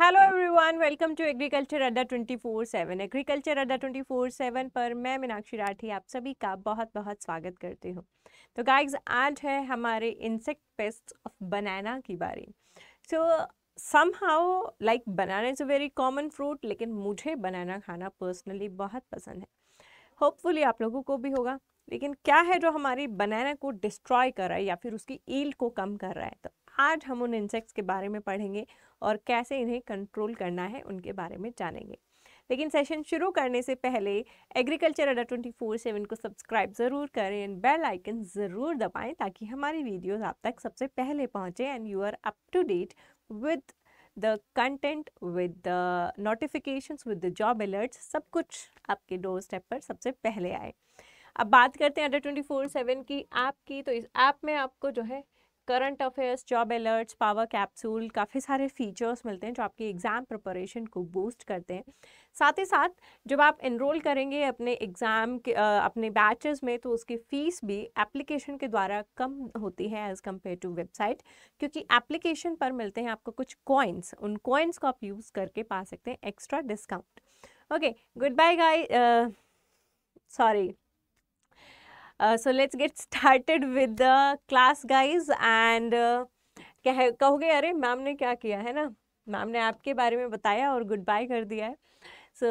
Hello everyone welcome to agriculture Adda 24/7 agriculture Adda 24/7 पर मैं मीनाक्षी राठी आप सभी का बहुत बहुत स्वागत करती हूँ तो गाइस आज है हमारे इंसेक्ट पेस्ट ऑफ बनाना की बारी so somehow like banana is a very common fruit लेकिन मुझे बनाना खाना पर्सनली बहुत पसंद है होपफुली आप लोगों को भी होगा लेकिन क्या है जो हमारी बनाना को डिस्ट्रॉय कर रहा है या फिर उसकी ईल्ड को कम कर रहा है तो आज हम उन इंसेक्ट्स के बारे में पढ़ेंगे और कैसे इन्हें कंट्रोल करना है उनके बारे में जानेंगे लेकिन सेशन शुरू करने से पहले agriculture Adda twenty four seven को सब्सक्राइब ज़रूर करें एंड बेल आइकन ज़रूर दबाएं ताकि हमारी वीडियोस आप तक सबसे पहले पहुंचे and you are up to date with the content with the notifications with the job alerts सब कुछ आपके डोर स्टेप पर सबसे पहले आए अब बात करते हैं अड्डा ट्वेंटी फोर सेवन की ऐप की तो इस ऐप में आपको जो है current affairs job alerts power capsule काफ़ी सारे फीचर्स मिलते हैं जो आपकी एग्ज़ाम प्रिपरेशन को बूस्ट करते हैं साथ ही साथ जब आप इनरोल करेंगे अपने एग्ज़ाम के अपने बैचेस में तो उसकी फ़ीस भी एप्लीकेशन के द्वारा कम होती है एज़ कम्पेयर टू वेबसाइट क्योंकि एप्लीकेशन पर मिलते हैं आपको कुछ कॉइन्स उन कॉइन्स को आप यूज़ करके पा सकते हैं extra discount okay good bye guy sorry so let's get started with the class guys and कह कहोगे अरे मैम ने क्या किया है ना मैम ने आपके बारे में बताया और गुड बाय कर दिया है so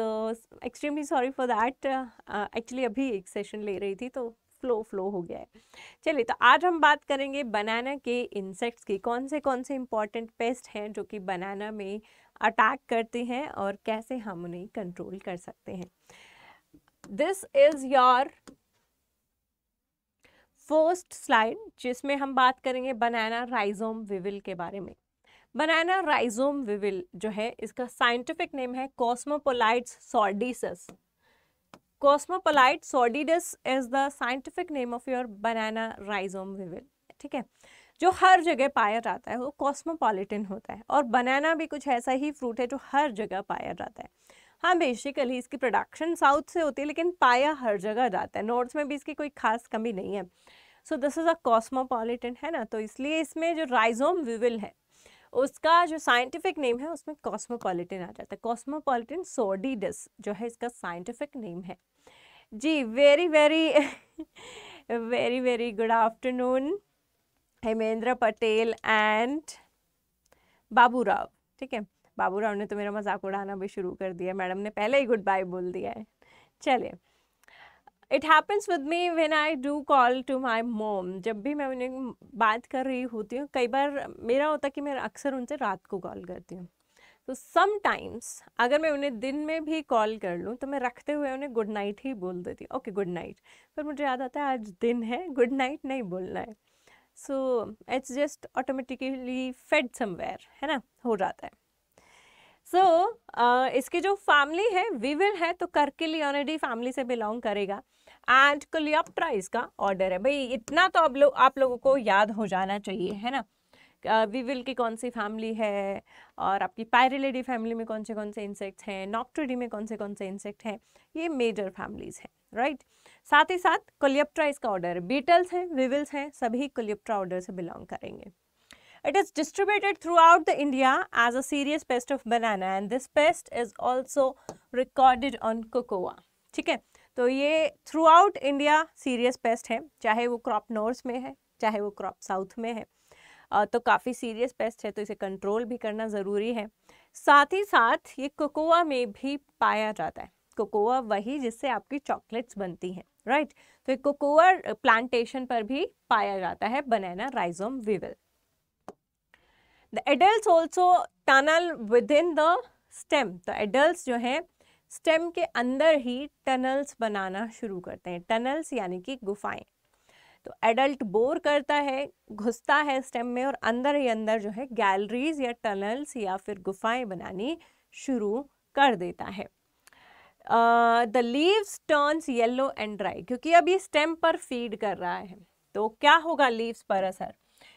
extremely sorry for that actually अभी एक सेशन ले रही थी तो फ्लो फ्लो हो गया है चलिए तो आज हम बात करेंगे बनाना के इंसेक्ट्स की कौन से कौन से इम्पॉर्टेंट पेस्ट हैं जो कि बनाना में अटैक करते हैं और कैसे हम उन्हें कंट्रोल कर सकते हैं this is your first slide जिसमें हम बात करेंगे बनाना राइजोम विविल के बारे में बनाना राइजोम विविल जो है इसका साइंटिफिक नेम है Cosmopolites sordidus Cosmopolites sordidus is the scientific name of your banana rhizome weevil ठीक है जो हर जगह पाया जाता है वो कॉस्मोपोलिटिन होता है और बनाना भी कुछ ऐसा ही फ्रूट है जो हर जगह पाया जाता है हाँ बेसिकली इसकी प्रोडक्शन साउथ से होती है लेकिन पाया हर जगह जाता है नॉर्थ में भी इसकी कोई खास कमी नहीं है so this is a cosmopolitan है ना तो इसलिए इसमें जो राइजोम विविल है उसका जो साइंटिफिक नेम है उसमें कॉस्मोपॉलिटन आ जाता है कॉस्मोपॉलिटन सोडीडस जो है इसका साइंटिफिक नेम है जी very very very very good afternoon Hemendra Patel and Babu Rao ठीक है बाबूराव ने तो मेरा मजाक उड़ाना भी शुरू कर दिया मैडम ने पहले ही गुड बाय बोल दिया है चलिए it happens with me when I do call to my mom जब भी मैं उन्हें बात कर रही होती हूँ कई बार मेरा होता कि मैं अक्सर उनसे रात को कॉल करती हूँ तो समटाइम्स अगर मैं उन्हें दिन में भी कॉल कर लूँ तो मैं रखते हुए उन्हें गुड नाइट ही बोल देती हूँ ओके गुड नाइट फिर मुझे याद आता है आज दिन है गुड नाइट नहीं बोलना है so it's just automatically fed somewhere है ना हो जाता है सो so, uh, इसकी जो फैमिली है विविल है तो करकिलियोनिडी फैमिली से बिलोंग करेगा एंड कोलियोप्ट्रा इसका ऑर्डर है भाई इतना तो आप लोग आप लोगों को याद हो जाना चाहिए है ना विविल की कौन सी फैमिली है और आपकी पायरेलेडी फैमिली में कौन से कौन से इंसेक्ट हैं नॉक्ट्रेडी में कौन से कौन से इंसेक्ट हैं ये मेजर फैमिलीज हैं राइट साथ ही साथ कोलियोप्ट्रा इसका ऑर्डर है बीटल्स हैं विविल्स हैं सभी कोलियप्ट्रा ऑर्डर से बिलोंग करेंगे It is distributed throughout the India as a serious pest of banana and this pest is also recorded on cocoa. ठीक है तो ये throughout India serious pest है चाहे वो क्रॉप नॉर्थ में है चाहे वो क्रॉप साउथ में है तो काफ़ी सीरियस पेस्ट है तो इसे कंट्रोल भी करना ज़रूरी है साथ ही साथ ये कोकोआ में भी पाया जाता है कोकोआ वही जिससे आपकी चॉकलेट्स बनती हैं राइट तो कोकोआ प्लांटेशन पर भी पाया जाता है banana rhizome weevil the adult also tunnel within the stem तो एडल्ट जो हैं स्टेम के अंदर ही टनल्स बनाना शुरू करते हैं टनल्स यानी कि गुफाएं तो एडल्ट बोर करता है घुसता है स्टेम में और अंदर ही अंदर जो है गैलरीज या टनल्स या फिर गुफाएं बनानी शुरू कर देता है the leaves turns yellow and dry क्योंकि अभी स्टेम पर फीड कर रहा है तो क्या होगा लीव्स पर असर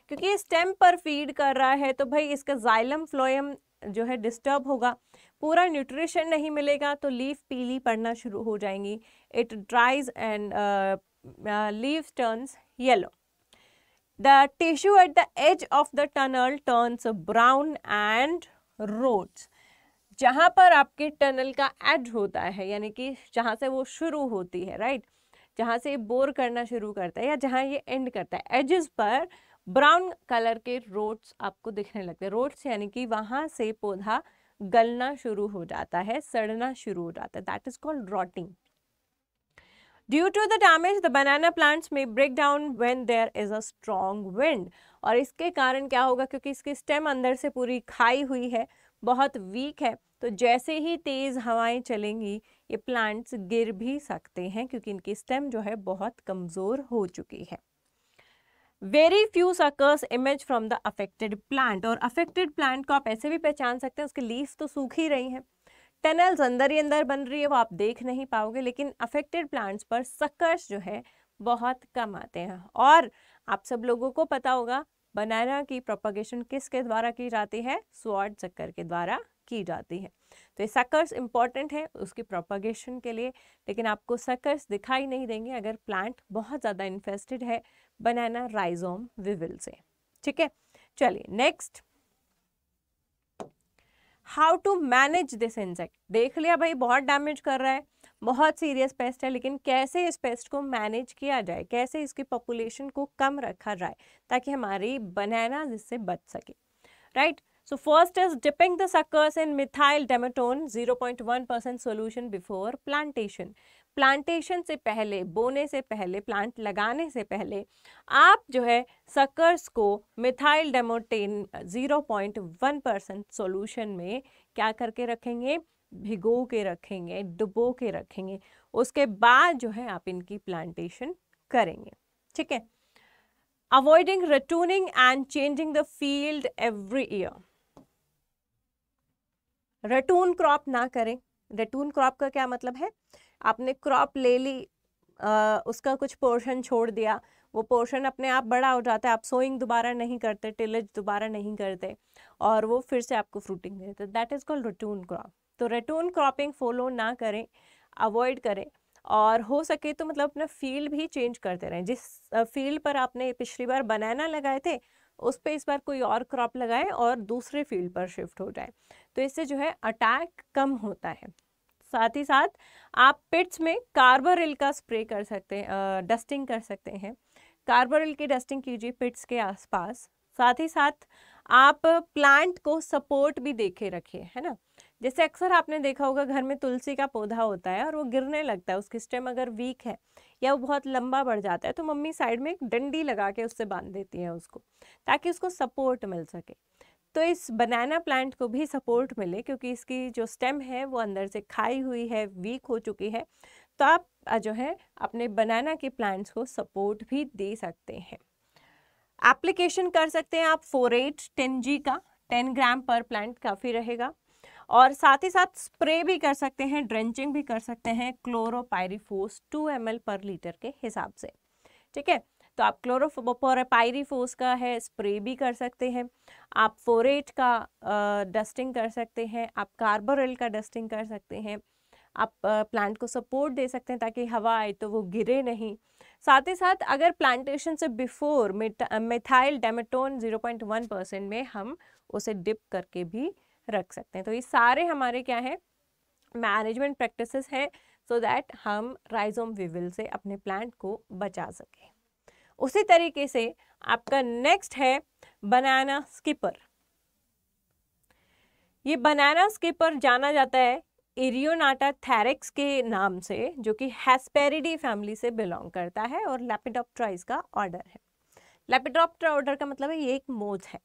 क्योंकि ये स्टेम पर फीड कर रहा है तो भाई इसका जाइलम फ्लोएम जो है डिस्टर्ब होगा पूरा न्यूट्रिशन नहीं मिलेगा तो लीफ पीली पड़ना शुरू हो जाएंगी it dries and leave turns yellow the tissue at the edge of the tunnel turns brown and rots जहाँ पर आपके टनल का एज होता है यानी कि जहाँ से वो शुरू होती है राइट जहाँ से बोर करना शुरू करता है या जहाँ ये एंड करता है एजेस पर ब्राउन कलर के रोड्स आपको दिखने लगते हैं रोड्स यानी कि वहाँ से पौधा गलना शुरू हो जाता है सड़ना शुरू हो जाता है that is called rotting due to the damage the banana plants में break down when there is a strong wind और इसके कारण क्या होगा क्योंकि इसकी स्टेम अंदर से पूरी खाई हुई है बहुत वीक है तो जैसे ही तेज़ हवाएं चलेंगी ये प्लांट्स गिर भी सकते हैं क्योंकि इनकी स्टेम जो है बहुत कमज़ोर हो चुकी है very few suckers emerge from the affected plant और अफेक्टेड प्लांट को आप ऐसे भी पहचान सकते हैं उसकी लीव्स तो सूख ही रही हैं टनल्स अंदर ही अंदर बन रही है वो आप देख नहीं पाओगे लेकिन अफेक्टेड प्लांट्स पर सकर्स जो है बहुत कम आते हैं और आप सब लोगों को पता होगा बनाना की प्रोपोगेशन किसके द्वारा की जाती है स्वाड चक्कर के द्वारा की जाती है तो ये सकर्स इंपॉर्टेंट है उसकी प्रोपागेशन के लिए लेकिन आपको सकर्स दिखाई नहीं देंगे अगर प्लांट बहुत ज़्यादा इन्फेस्टेड है बनाना राइजोम विविल से ठीक है चलिए next how to manage this insect देख लिया भाई बहुत डैमेज कर रहा है बहुत सीरियस पेस्ट है लेकिन कैसे इस पेस्ट को मैनेज किया जाए कैसे इसकी पॉपुलेशन को कम रखा जाए ताकि हमारी बनाना इससे बच सके right right? So first is dipping the suckers in methyl point 0.1% solution before plantation. Plantation से पहले बोने से पहले प्लांट लगाने से पहले आप जो है सकर्स को मिथाइल डेमोटेन 0.1 परसेंट सोल्यूशन में क्या करके रखेंगे भिगो के रखेंगे डुबो के रखेंगे उसके बाद जो है आप इनकी प्लांटेशन करेंगे ठीक है avoiding ratooning and changing the field every year ratoon crop ना करें रेटून क्रॉप का क्या मतलब है आपने क्रॉप ले ली आ, उसका कुछ पोर्शन छोड़ दिया वो पोर्शन अपने आप बड़ा हो जाता है आप सोइंग दोबारा नहीं करते टिलेज दोबारा नहीं करते और वो फिर से आपको फ्रूटिंग दे देते that is called ratoon crop तो रेटून क्रॉपिंग फॉलो ना करें अवॉइड करें और हो सके तो मतलब अपना फील्ड भी चेंज करते रहें जिस फील्ड पर आपने पिछली बार बनाना लगाए थे उस पर इस बार कोई और क्रॉप लगाए और दूसरे फील्ड पर शिफ्ट हो जाए तो इससे जो है अटैक कम होता है साथ ही साथ आप पिट्स में कार्बोरिल का स्प्रे कर सकते हैं डस्टिंग कर सकते हैं कार्बोरिल की डस्टिंग कीजिए पिट्स के आसपास साथ ही साथ आप प्लांट को सपोर्ट भी देखे रखिए है ना जैसे अक्सर आपने देखा होगा घर में तुलसी का पौधा होता है और वो गिरने लगता है उसकी स्टेम अगर वीक है या वो बहुत लंबा बढ़ जाता है तो मम्मी साइड में एक डंडी लगा के उससे बांध देती है उसको ताकि उसको सपोर्ट मिल सके तो इस बनाना प्लांट को भी सपोर्ट मिले क्योंकि इसकी जो स्टेम है वो अंदर से खाई हुई है वीक हो चुकी है तो आप जो है अपने बनाना के प्लांट्स को सपोर्ट भी दे सकते हैं एप्लीकेशन कर सकते हैं आप फोर एट टेन जी का टेन ग्राम पर प्लांट काफ़ी रहेगा और साथ ही साथ स्प्रे भी कर सकते हैं ड्रेंचिंग भी कर सकते हैं chlorpyrifos two M per litre के हिसाब से ठीक है तो आप क्लोरोपायरीफोस का है स्प्रे भी कर सकते हैं आप फोरेट का डस्टिंग कर सकते हैं आप कार्बोरेल का डस्टिंग कर सकते हैं आप प्लांट को सपोर्ट दे सकते हैं ताकि हवा आए तो वो गिरे नहीं साथ ही साथ अगर प्लांटेशन से बिफोर मिथाइल डेमेटोन 0.1 परसेंट में हम उसे डिप करके भी रख सकते हैं तो ये सारे हमारे क्या हैं मैनेजमेंट प्रैक्टिसेस हैं सो दैट हम राइजोम विविल से अपने प्लांट को बचा सकें उसी तरीके से आपका नेक्स्ट है बनाना स्किपर ये बनाना स्किपर जाना जाता है एरियोनाटा थैरिक्स के नाम से जो कि हैस्पेरिडी फैमिली से बिलोंग करता है और लेपिडोप्ट्रा इसका ऑर्डर है लेपिडोप्ट्रा ऑर्डर का मतलब है ये एक मोज है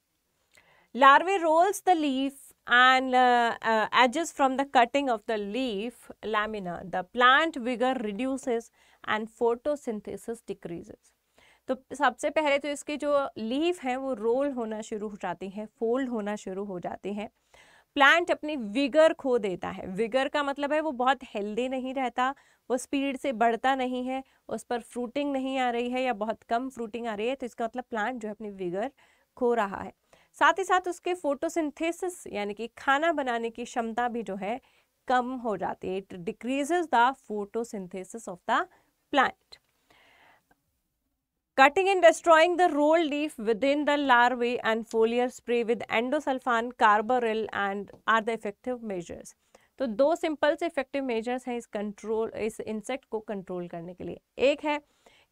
larvae rolls the leaf and uh, uh, edges from the cutting of the leaf lamina. The plant vigor reduces and photosynthesis decreases. तो सबसे पहले तो इसके जो लीफ हैं वो रोल होना शुरू हो जाती हैं फोल्ड होना शुरू हो जाती हैं प्लांट अपनी विगर खो देता है विगर का मतलब है वो बहुत हेल्दी नहीं रहता वो स्पीड से बढ़ता नहीं है उस पर फ्रूटिंग नहीं आ रही है या बहुत कम फ्रूटिंग आ रही है तो इसका मतलब प्लांट जो है अपनी विगर खो रहा है साथ ही साथ उसके फोटोसिंथेसिस यानी कि खाना बनाने की क्षमता भी जो है कम हो जाती है it decreases the photosynthesis of the plant and destroying the roll leaf within the larvae and foliar spray with endosulfan carbaryl and are the effective measures तो दो सिंपल से इफेक्टिव मेजर्स हैं इस कंट्रोल इस insect को control करने के लिए एक है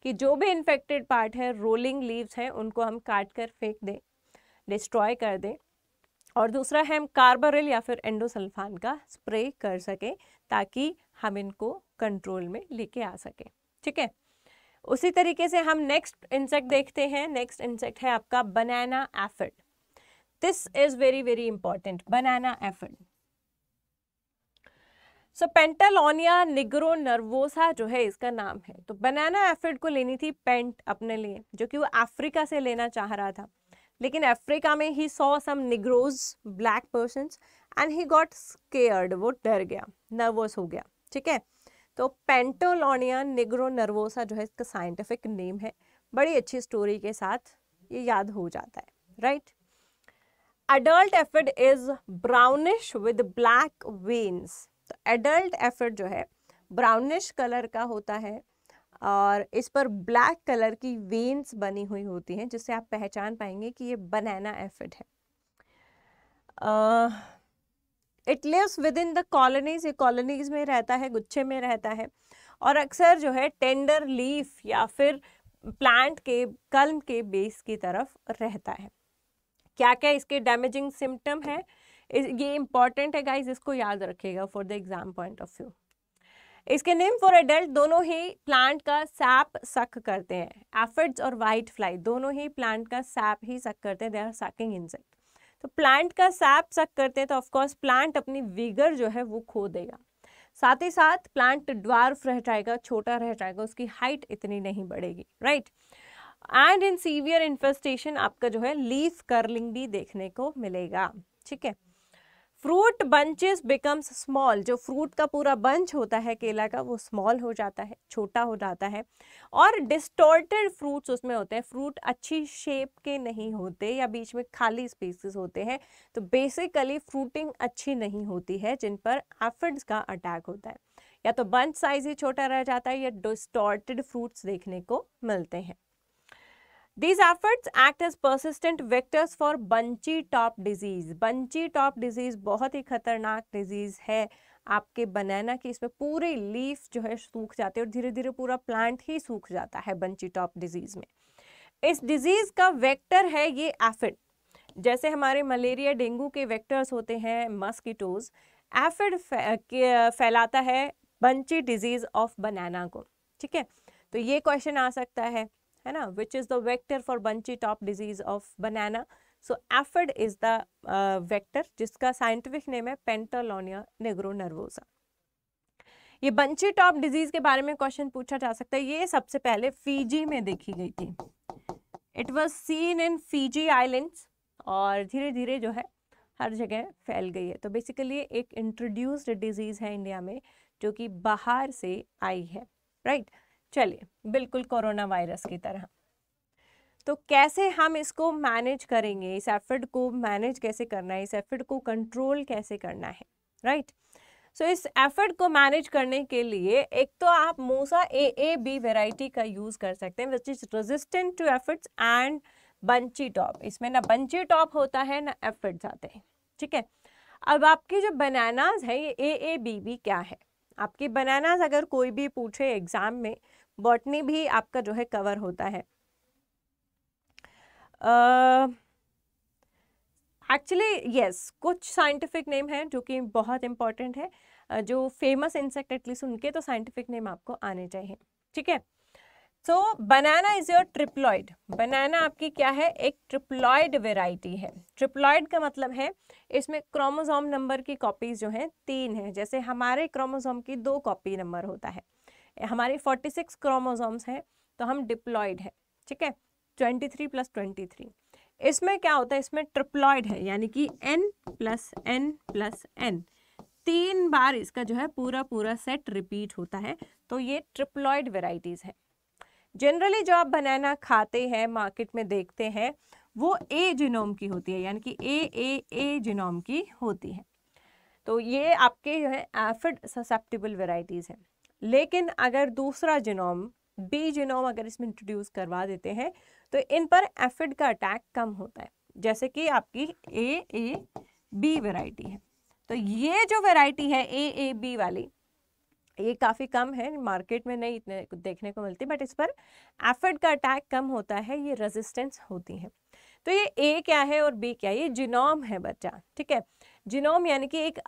कि जो भी इन्फेक्टेड पार्ट है रोलिंग लीव्स हैं उनको हम काट कर फेंक दें डिस्ट्रॉय कर दें और दूसरा है हम कार्बोरिल या फिर एंडोसल्फान का स्प्रे कर सकें ताकि हम इनको कंट्रोल में लेके आ सकें ठीक है उसी तरीके से हम नेक्स्ट इंसेक्ट देखते हैं नेक्स्ट इंसेक्ट है आपका banana aphid this is very very important banana aphid so Pentalonia nigronervosa जो है इसका नाम है तो बनाना एफिड को लेनी थी पेंट अपने लिए जो कि वो अफ्रीका से लेना चाह रहा था लेकिन अफ्रीका में he saw some negroes black person and he got scared वो डर गया नर्वस हो गया ठीक है तो पेंटोलोनिया निग्रो नर्वोसा जो है इसका साइंटिफिक नेम है बड़ी अच्छी स्टोरी के साथ ये याद हो जाता है right adult aphid is brownish with black veins तो एडल्ट एफिड जो है ब्राउनिश कलर का होता है और इस पर ब्लैक कलर की वेन्स बनी हुई होती हैं जिससे आप पहचान पाएंगे कि ये बनाना एफिड है it lives within the colonies ये कॉलोनीज में रहता है गुच्छे में रहता है और अक्सर जो है टेंडर लीफ या फिर प्लांट के कलम के बेस की तरफ रहता है क्या क्या इसके डैमेजिंग सिम्टम है ये इम्पॉर्टेंट है गाइज इसको याद रखिएगा for the exam point of view इसके निम्फ फॉर एडल्ट दोनों ही प्लांट का सैप सक करते हैं एफिड्स और वाइट फ्लाई दोनों ही प्लांट का सैप ही सक करते हैं दे आर सकिंग इंसेक्ट तो प्लांट का सैप सक करते हैं तो ऑफकोर्स प्लांट अपनी विगर जो है वो खो देगा साथ ही साथ प्लांट ड्वार्फ रह जाएगा छोटा रह जाएगा उसकी हाइट इतनी नहीं बढ़ेगी right and in severe infestation आपका जो है लीफ कर्लिंग भी देखने को मिलेगा ठीक है फ्रूट बंचेस बिकम्स स्मॉल जो फ्रूट का पूरा बंच होता है केला का वो स्मॉल हो जाता है छोटा हो जाता है और डिस्टोर्टेड फ्रूट्स उसमें होते हैं फ्रूट अच्छी शेप के नहीं होते या बीच में खाली स्पेसेस होते हैं तो बेसिकली फ्रूटिंग अच्छी नहीं होती है जिन पर एफिड्स का अटैक होता है या तो बंच साइज ही छोटा रह जाता है या डिस्टोर्टेड फ्रूट्स देखने को मिलते हैं These efforts act as persistent vectors for bunchy top disease. Bunchy top disease बहुत ही खतरनाक disease है आपके बनाना की इसमें पूरे लीफ जो है सूख जाते हैं और धीरे धीरे पूरा प्लांट ही सूख जाता है बंची टॉप डिजीज में इस डिजीज का वेक्टर है ये एफिड जैसे हमारे मलेरिया डेंगू के वेक्टर्स होते हैं मस्कीटोज एफिड फै, फैलाता है बंची डिजीज ऑफ बनाना को ठीक है तो ये क्वेश्चन आ सकता है है ना which is the vector for bunchy top disease of banana so aphid is the vector जिसका साइंटिफिक नेम है पेंटोलोनिया नेग्रो नर्वोसा ये बंची टॉप डिजीज के बारे में क्वेश्चन पूछा जा सकता है ये सबसे पहले फीजी में देखी गई थी it was seen in Fiji islands और धीरे धीरे जो है हर जगह फैल गई है तो बेसिकली एक इंट्रोड्यूस्ड डिजीज़ है इंडिया में जो कि बाहर से आई है राइट right? चलिए बिल्कुल कोरोना वायरस की तरह तो कैसे हम इसको मैनेज करेंगे इस एफर्ट को मैनेज कैसे करना है इस एफर्ट को कंट्रोल कैसे करना है राइट सो so, इस एफर्ट को मैनेज करने के लिए एक तो आप Musa A A B variety का यूज़ कर सकते हैं which is resistant to aphids and bunchy top इसमें ना बंची टॉप होता है ना एफर्ट्स आते हैं ठीक है अब आपके जो बनानाज है ये ए ए बी बी क्या है आपके बनानाज अगर कोई भी पूछे एग्ज़ाम में बॉटनी भी आपका जो है कवर होता है एक्चुअली यस yes, कुछ साइंटिफिक नेम है जो कि बहुत इंपॉर्टेंट है जो फेमस इंसेक्ट एटलीस्ट उनके तो साइंटिफिक नेम आपको आने चाहिए ठीक है so banana is your triploid banana आपकी क्या है एक ट्रिप्लॉइड वेराइटी है ट्रिप्लॉइड का मतलब है इसमें क्रोमोजोम नंबर की कॉपीज जो हैं तीन हैं जैसे हमारे क्रोमोजोम की दो कॉपी नंबर होता है हमारे 46 क्रोमोजोम्स हैं तो हम डिप्लॉयड है ठीक है 23 प्लस थ्री इसमें क्या होता है इसमें ट्रिप्लॉयड है यानी कि N plus N plus N तीन बार इसका जो है पूरा पूरा सेट रिपीट होता है तो ये ट्रिप्लॉयड वेराइटीज़ है जनरली जो आप बनाना खाते हैं मार्केट में देखते हैं वो ए जिनोम की होती है यानी कि ए ए ए जिनोम की होती है तो ये आपके जो है एफिड ससेप्टिबल वेराइटीज़ हैं लेकिन अगर दूसरा जिनोम बी जिनोम अगर इसमें इंट्रोड्यूस करवा देते हैं तो इन पर एफिड का अटैक कम होता है जैसे कि आपकी ए ए बी वेराइटी है तो ये जो वेराइटी है ए ए बी वाली ये काफ़ी कम है मार्केट में नहीं इतने देखने को मिलती बट इस पर एफिड का अटैक कम होता है ये रेजिस्टेंस होती है तो ये ए क्या है और बी क्या है ये जिनोम है बच्चा ठीक है जिनोम यानी कि एक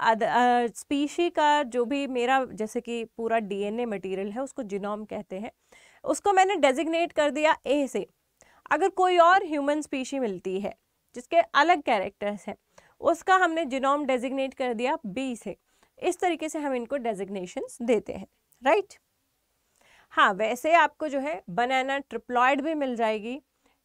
स्पीशी का जो भी मेरा जैसे कि पूरा डीएनए मटेरियल है उसको जिनोम कहते हैं उसको मैंने डेजिग्नेट कर दिया ए से अगर कोई और ह्यूमन स्पीशी मिलती है जिसके अलग कैरेक्टर्स हैं उसका हमने जिनोम डेजिग्नेट कर दिया बी से इस तरीके से हम इनको डेजिग्नेशंस देते हैं राइट हाँ वैसे आपको जो है बनाना ट्रिप्लॉयड भी मिल जाएगी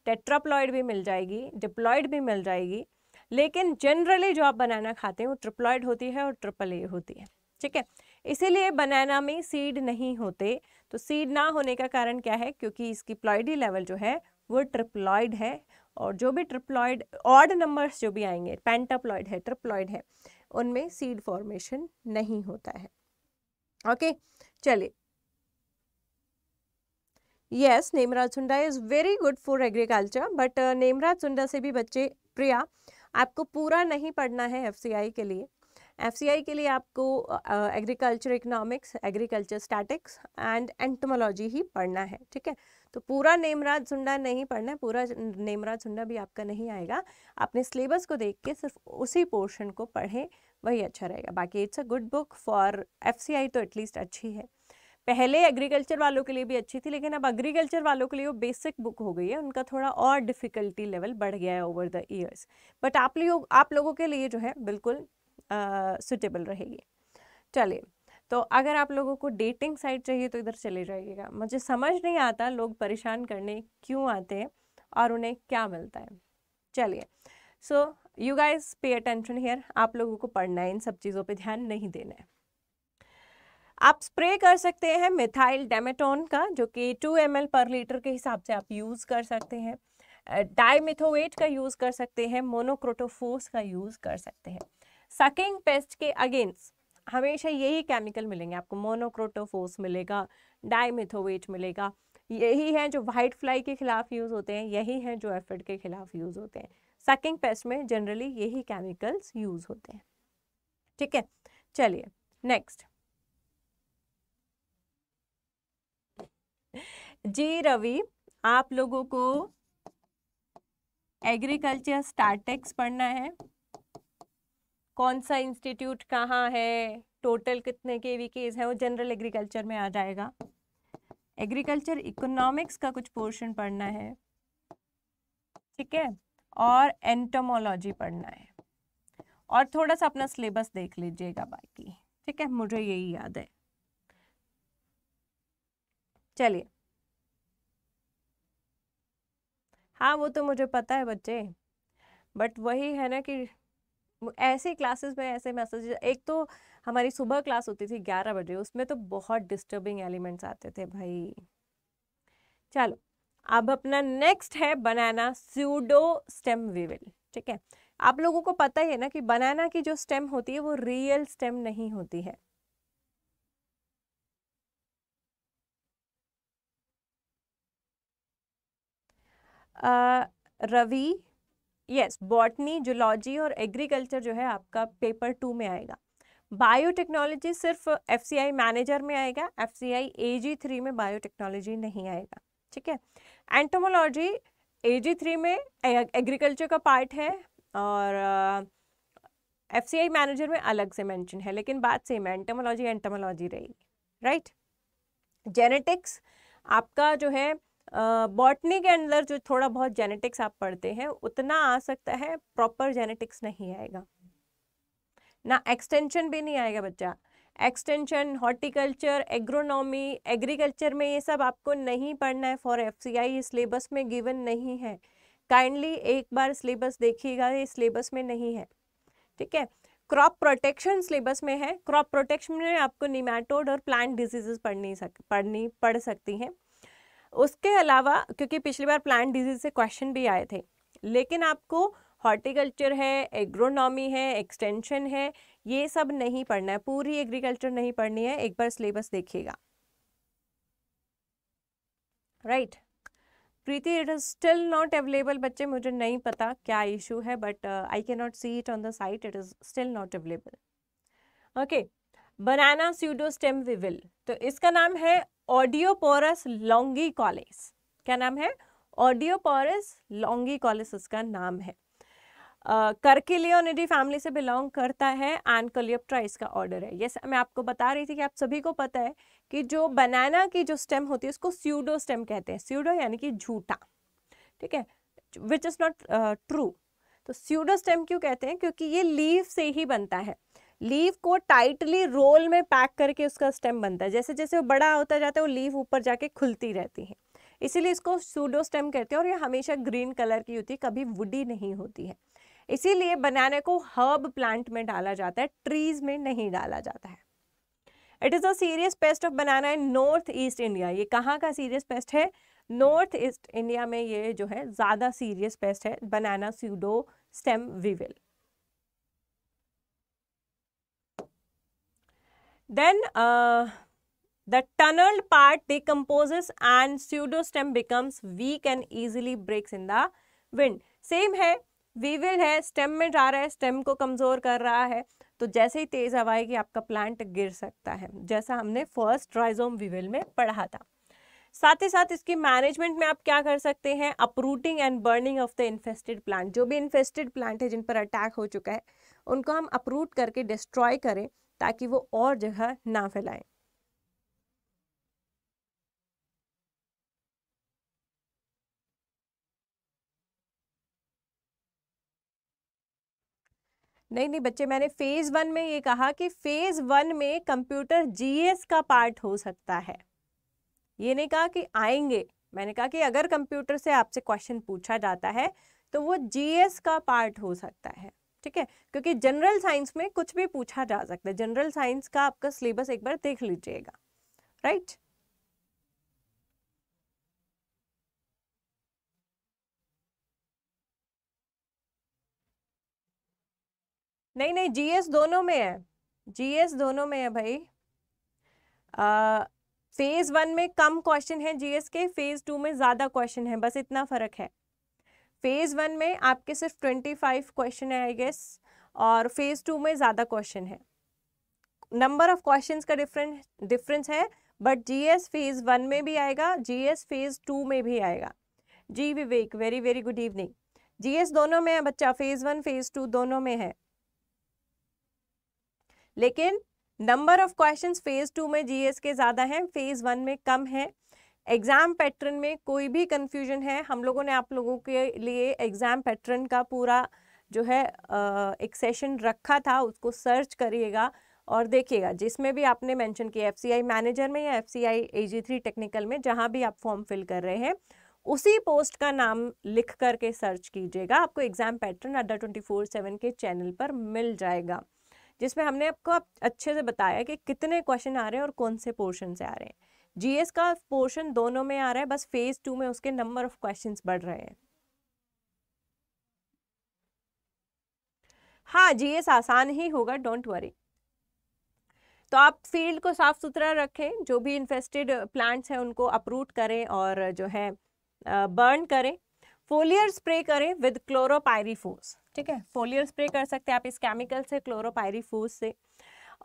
टेट्राप्लॉयड भी मिल जाएगी डिप्लॉयड भी मिल जाएगी लेकिन जनरली जो आप बनाना खाते हैं वो ट्रिप्लॉयड होती है और ट्रिपल ए होती है ठीक है इसीलिए बनाना में सीड नहीं होते तो सीड ना होने का कारण क्या है क्योंकि इसकी प्लॉयडी लेवल जो है वो ट्रिप्लॉयड है और जो भी ट्रिप्लॉयड ऑड नंबर्स जो भी आएंगे पेंटाप्लॉयड है ट्रिप्लॉयड है उनमें सीड फॉर्मेशन नहीं होता है ओके चलिए yes Nemraj Sunda is very good for agriculture but Nemraj Sunda से भी बच्चे प्रिया आपको पूरा नहीं पढ़ना है एफ के लिए एफ के लिए आपको agriculture economics agriculture statics and entomology ही पढ़ना है ठीक है तो पूरा नेमराज झुंडा नहीं पढ़ना है पूरा नेमराज झुंडा भी आपका नहीं आएगा अपने सिलेबस को देख के सिर्फ उसी पोर्शन को पढ़ें वही अच्छा रहेगा बाकी it's a good book for F तो एटलीस्ट अच्छी है पहले एग्रीकल्चर वालों के लिए भी अच्छी थी लेकिन अब एग्रीकल्चर वालों के लिए वो बेसिक बुक हो गई है उनका थोड़ा और डिफ़िकल्टी लेवल बढ़ गया है ओवर द ईयर्स बट आप लोग आप लोगों के लिए जो है बिल्कुल सुटेबल रहेगी चलिए तो अगर आप लोगों को डेटिंग साइट चाहिए तो इधर चले जाइएगा मुझे समझ नहीं आता लोग परेशान करने क्यों आते हैं और उन्हें क्या मिलता है चलिए so you guys pay attention here आप लोगों को पढ़ना है इन सब चीज़ों पर ध्यान नहीं देना है आप स्प्रे कर सकते हैं मिथाइल डेमेटोन का जो कि 2 एम पर लीटर के हिसाब से आप यूज़ कर सकते हैं डाईमिथोवेट का यूज़ कर सकते हैं मोनोक्रोटोफोस का यूज़ कर सकते हैं सकिंग पेस्ट के अगेंस्ट हमेशा यही केमिकल मिलेंगे आपको मोनोक्रोटोफोस मिलेगा डाईमिथोवेट मिलेगा यही है जो वाइट फ्लाई के खिलाफ यूज़ होते हैं यही हैं जो एफिड के खिलाफ यूज़ होते हैं सकिंग पेस्ट में जनरली यही केमिकल्स यूज़ होते हैं ठीक है चलिए नेक्स्ट जी रवि आप लोगों को एग्रीकल्चर स्टार्टेक्स पढ़ना है कौन सा इंस्टीट्यूट कहाँ है टोटल कितने के वी केज है वो जनरल एग्रीकल्चर में आ जाएगा एग्रीकल्चर इकोनॉमिक्स का कुछ पोर्शन पढ़ना है ठीक है और एंटोमोलॉजी पढ़ना है और थोड़ा सा अपना सिलेबस देख लीजिएगा बाकी ठीक है मुझे यही याद है चलिए हाँ वो तो मुझे पता है बच्चे बट वही है ना कि ऐसे क्लासेस में ऐसे मैसेज एक तो हमारी सुबह क्लास होती थी ग्यारह बजे उसमें तो बहुत डिस्टर्बिंग एलिमेंट्स आते थे भाई चलो अब अपना नेक्स्ट है बनाना स्यूडो स्टेम विविल ठीक है आप लोगों को पता ही है ना कि बनाना की जो स्टेम होती है वो रियल स्टेम नहीं होती है रवि यस बॉटनी जुलॉजी और एग्रीकल्चर जो है आपका पेपर टू में आएगा बायोटेक्नोलॉजी सिर्फ एफ मैनेजर में आएगा एफ सी थ्री में बायोटेक्नोलॉजी नहीं आएगा ठीक है एंटोमोलॉजी ए जी थ्री में एग्रीकल्चर का पार्ट है और एफ सी आई मैनेजर में अलग से मेंशन है लेकिन बात सेम है एंटोमोलॉजी एंटोमोलॉजी रहेगी राइट जेनेटिक्स आपका जो है बॉटनी के अंदर जो थोड़ा बहुत जेनेटिक्स आप पढ़ते हैं उतना आ सकता है प्रॉपर जेनेटिक्स नहीं आएगा ना एक्सटेंशन भी नहीं आएगा बच्चा एक्सटेंशन हॉर्टिकल्चर एग्रोनॉमी एग्रीकल्चर में ये सब आपको नहीं पढ़ना है for F C I syllabus में गिवन नहीं है काइंडली एक बार सिलेबस देखिएगा ये सिलेबस में नहीं है ठीक है क्रॉप प्रोटेक्शन सिलेबस में है क्रॉप प्रोटेक्शन में आपको निमेटोड और प्लांट डिजीजेस पढ़नी सक पढ़नी पढ़ सकती हैं उसके अलावा क्योंकि पिछली बार प्लांट डिजीज से क्वेश्चन भी आए थे लेकिन आपको हॉर्टिकल्चर है एग्रोनॉमी है एक्सटेंशन है ये सब नहीं पढ़ना है पूरी एग्रीकल्चर नहीं पढ़नी है एक बार सिलेबस देखिएगा right Preeti it is still not available बच्चे मुझे नहीं पता क्या इशू है but I can not see it on the site it is still not available okay banana pseudo stem weevil तो इसका नाम है ऑडियोपोरस लॉन्गी कॉलेज क्या नाम है ऑडियोपोरस लॉन्गी कॉलेज उसका नाम है करकेलियोनिडी फैमिली से बिलोंग करता है एनकोलियोप्ट्रा इसका ऑर्डर है यस yes, मैं आपको बता रही थी कि आप सभी को पता है कि जो बनाना की जो स्टेम होती है उसको स्यूडो स्टेम कहते हैं स्यूडो यानी कि झूठा ठीक है विच इज़ नॉट ट्रू तो स्यूडो स्टेम क्यों कहते हैं क्योंकि ये लीव से ही बनता है लीव को टाइटली रोल में पैक करके उसका स्टेम बनता है जैसे जैसे वो बड़ा होता जाता है वो लीव ऊपर जाके खुलती रहती है इसीलिए इसको सूडो स्टेम कहते हैं और ये हमेशा ग्रीन कलर की होती है कभी वुडी नहीं होती है इसीलिए बनाने को हर्ब प्लांट में डाला जाता है ट्रीज में नहीं डाला जाता है it is a serious pest of banana in North East India ये कहाँ का सीरियस पेस्ट है नॉर्थ ईस्ट इंडिया में ये जो है ज़्यादा सीरियस पेस्ट है banana pseudo stem weevil Then uh, the tunneled part decomposes and pseudostem becomes weak and easily breaks in the wind. Same है वीविल है स्टेम में जा रहा है स्टेम को कमज़ोर कर रहा है तो जैसे ही तेज़ हवा आएगी आपका प्लांट गिर सकता है जैसा हमने फर्स्ट राइजोम वीविल में पढ़ा था साथ ही साथ इसकी मैनेजमेंट में आप क्या कर सकते हैं uprooting and burning of the infested plant जो भी इन्फेस्टेड प्लांट है जिन पर अटैक हो चुका है उनको हम अपरूट करके डिस्ट्रॉय करें ताकि वो और जगह ना फैलाएं नहीं नहीं बच्चे मैंने फेज वन में ये कहा कि फेज वन में कंप्यूटर जीएस का पार्ट हो सकता है ये नहीं कहा कि आएंगे मैंने कहा कि अगर कंप्यूटर से आपसे क्वेश्चन पूछा जाता है तो वो जीएस का पार्ट हो सकता है ठीक है क्योंकि जनरल साइंस में कुछ भी पूछा जा सकता है जनरल साइंस का आपका सिलेबस एक बार देख लीजिएगा राइट नहीं नहीं जीएस दोनों में है जीएस दोनों में है भाई फेज वन में कम क्वेश्चन है जीएस के फेज टू में ज्यादा क्वेश्चन है बस इतना फर्क है फेज़ वन में आपके सिर्फ ट्वेंटी फाइव क्वेश्चन है आई गेस और फेज़ टू में ज़्यादा क्वेश्चन है नंबर ऑफ क्वेश्चन का डिफरेंट डिफरेंस है बट जीएस फेज़ वन में भी आएगा जीएस फेज़ टू में भी आएगा जी Vivek very very good evening GS दोनों में है बच्चा फेज़ वन फेज़ टू दोनों में है लेकिन number of questions phase two में जीएस के ज़्यादा हैं फेज़ वन में कम है एग्ज़ाम पैटर्न में कोई भी कन्फ्यूजन है हम लोगों ने आप लोगों के लिए एग्ज़ाम पैटर्न का पूरा जो है एक सेशन रखा था उसको सर्च करिएगा और देखिएगा जिसमें भी आपने मेंशन किया एफ मैनेजर में या एफ सी टेक्निकल में जहाँ भी आप फॉर्म फिल कर रहे हैं उसी पोस्ट का नाम लिख करके सर्च कीजिएगा आपको exam pattern Adda twenty four seven के चैनल पर मिल जाएगा जिसमें हमने आपको अच्छे से बताया कि कितने क्वेश्चन आ रहे हैं और कौन से पोर्शन से आ रहे हैं जीएस का पोर्शन दोनों में आ रहा है बस फेज टू में उसके नंबर ऑफ क्वेश्चंस बढ़ रहे हैं हाँ जीएस आसान ही होगा डोंट वरी तो आप फील्ड को साफ सुथरा रखें जो भी इन्फेस्टेड प्लांट्स हैं उनको अपरूट करें और जो है बर्न करें फोलियर स्प्रे करें विद क्लोरोपायरीफोस ठीक है फोलियर स्प्रे कर सकते हैं आप इस केमिकल से क्लोरोपायरीफोस से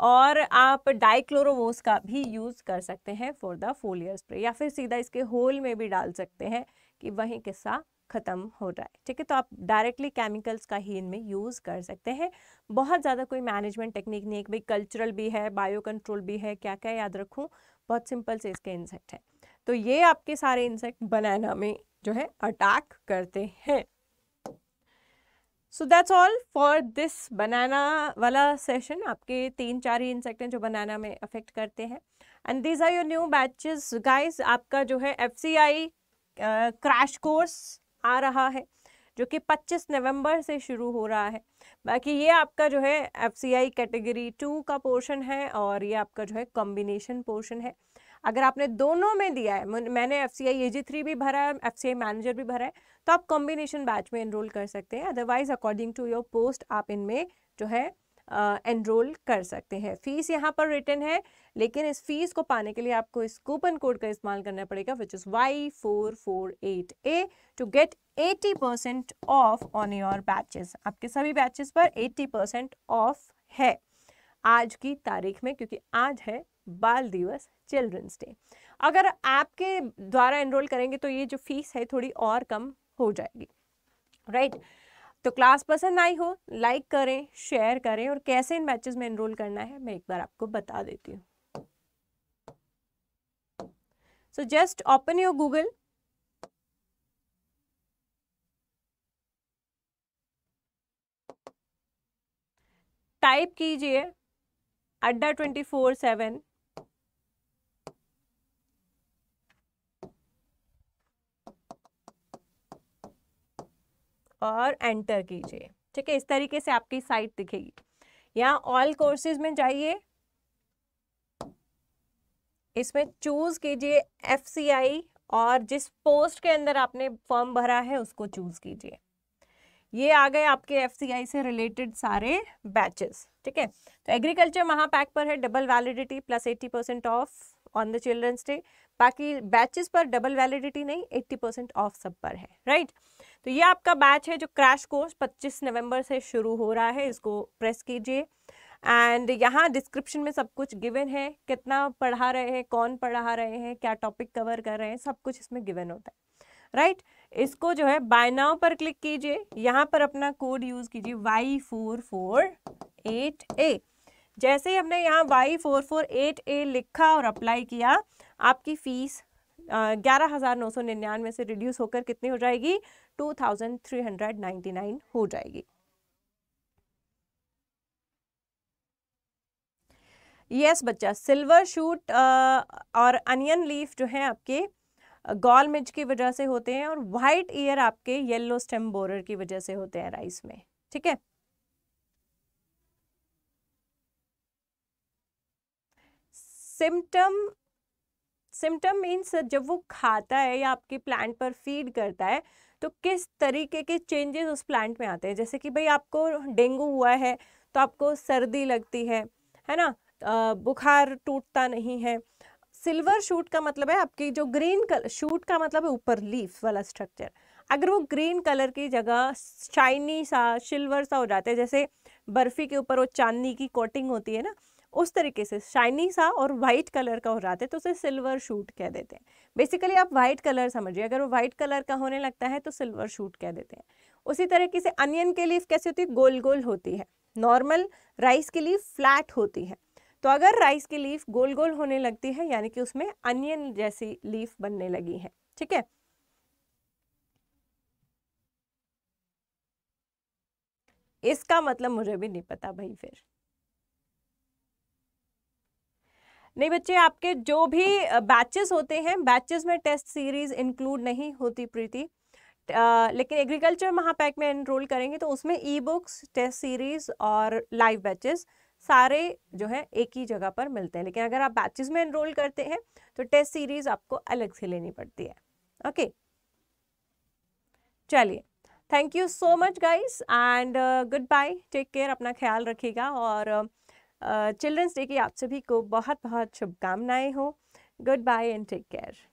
और आप डाइक्लोरोवोस का भी यूज़ कर सकते हैं फॉर द फोलियर स्प्रे या फिर सीधा इसके होल में भी डाल सकते हैं कि वहीं किस्सा ख़त्म हो जाए ठीक है तो आप डायरेक्टली केमिकल्स का ही इनमें यूज़ कर सकते हैं बहुत ज़्यादा कोई मैनेजमेंट टेक्निक नहीं है कि भाई कल्चरल भी है बायो कंट्रोल भी है क्या क्या याद रखूँ बहुत सिंपल से इसके इंसेक्ट हैं तो ये आपके सारे इंसेक्ट बनाना में जो है अटैक करते हैं so that's all for this banana वाला सेशन आपके तीन चार ही इंसेक्ट हैं जो बनाना में अफेक्ट करते हैं and these are your new batches guys आपका जो है F C I crash course आ रहा है जो कि 25 नवंबर से शुरू हो रहा है बाकी ये आपका जो है F C I category two का पोर्शन है और ये आपका जो है कॉम्बिनेशन पोर्शन है अगर आपने दोनों में दिया है मैंने एफ सी आई ए जी थ्री भी भरा है एफ सी आई मैनेजर भी भरा है तो आप कॉम्बिनेशन बैच में एनरोल कर सकते हैं otherwise according to your post आप इनमें जो है एनरोल uh, कर सकते हैं फीस यहाँ पर रिटर्न है लेकिन इस फीस को पाने के लिए आपको इस कूपन कोड का इस्तेमाल करना पड़ेगा which is Y four four eight A to get eighty percent off on your batches आपके सभी बैचेस पर एट्टी परसेंट ऑफ है आज की तारीख में क्योंकि आज है बाल दिवस चिल्ड्रंस डे अगर आपके द्वारा एनरोल करेंगे तो ये जो फीस है थोड़ी और कम हो जाएगी राइट right? तो क्लास पसंद आई हो लाइक करें शेयर करें और कैसे इन मैचेस में एनरोल करना है मैं एक बार आपको बता देती हूँ so just open your Google type कीजिए अड्डा ट्वेंटी फोर सेवन और एंटर कीजिए ठीक है इस तरीके से आपकी साइट दिखेगी यहाँ ऑल कोर्सेज में जाइए इसमें चूज कीजिए एफ और जिस पोस्ट के अंदर आपने फॉर्म भरा है उसको चूज कीजिए ये आ गए आपके एफ से रिलेटेड सारे बैचेस ठीक है तो एग्रीकल्चर महापैक पर है double validity plus eighty percent off on the Children's Day बाकी बैचेस पर डबल वैलिडिटी नहीं 80 परसेंट ऑफ सब पर है राइट तो ये आपका बैच है जो क्रैश कोर्स 25 नवंबर से शुरू हो रहा है इसको प्रेस कीजिए एंड यहाँ डिस्क्रिप्शन में सब कुछ गिवन है कितना पढ़ा रहे हैं कौन पढ़ा रहे हैं क्या टॉपिक कवर कर रहे हैं सब कुछ इसमें गिवन होता है राइट right? इसको जो है बाय नाउ पर क्लिक कीजिए यहाँ पर अपना कोड यूज कीजिए Y four four eight A जैसे ही हमने यहाँ Y four four eight A लिखा और अप्लाई किया आपकी फीस ग्यारह हज़ार नौ सौ निन्यानवे से रिड्यूस होकर कितनी हो जाएगी two thousand three hundred ninety nine हो जाएगी यस yes, बच्चा सिल्वर शूट और अनियन लीफ जो है आपके गॉल मिर्च की वजह से होते हैं और वाइट ईयर आपके येलो स्टेम बोरर की वजह से होते हैं राइस में ठीक है सिम्टम सिम्टम मीन्स जब वो खाता है या आपके प्लांट पर फीड करता है तो किस तरीके के चेंजेस उस प्लांट में आते हैं जैसे कि भाई आपको डेंगू हुआ है तो आपको सर्दी लगती है है ना बुखार टूटता नहीं है सिल्वर शूट का मतलब है आपकी जो ग्रीन कलर शूट का मतलब है ऊपर लीफ वाला स्ट्रक्चर अगर वो ग्रीन कलर की जगह शाइनी सा सिल्वर सा हो जाता है जैसे बर्फ़ी के ऊपर वो चांदनी की कोटिंग होती है ना उस तरीके से शाइनी सा और वाइट कलर का हो रहा था तो उसे सिल्वर शूट कह देते हैं बेसिकली आप वाइट कलर समझिए अगर वो वाइट कलर का होने लगता है तो सिल्वर शूट कह देते हैं उसी तरीके से अनियन के लीफ कैसी होती है गोल गोल होती है नॉर्मल राइस के लीफ फ्लैट होती है तो अगर राइस की लीफ गोल गोल होने लगती है यानी कि उसमें अनियन जैसी लीफ बनने लगी है ठीक है इसका मतलब मुझे भी नहीं पता भाई फिर नहीं बच्चे आपके जो भी बैचेस होते हैं बैचेस में टेस्ट सीरीज इंक्लूड नहीं होती प्रीति लेकिन एग्रीकल्चर महापैक में एनरोल करेंगे तो उसमें ई बुक्स टेस्ट सीरीज और लाइव बैचेस सारे जो है एक ही जगह पर मिलते हैं लेकिन अगर आप बैचेस में एनरोल करते हैं तो टेस्ट सीरीज आपको अलग से लेनी पड़ती है ओके चलिए thank you so much guys and goodbye take care अपना ख्याल रखिएगा और uh, चिल्ड्रंस डे की आप सभी को बहुत बहुत शुभकामनाएं हो goodbye and take care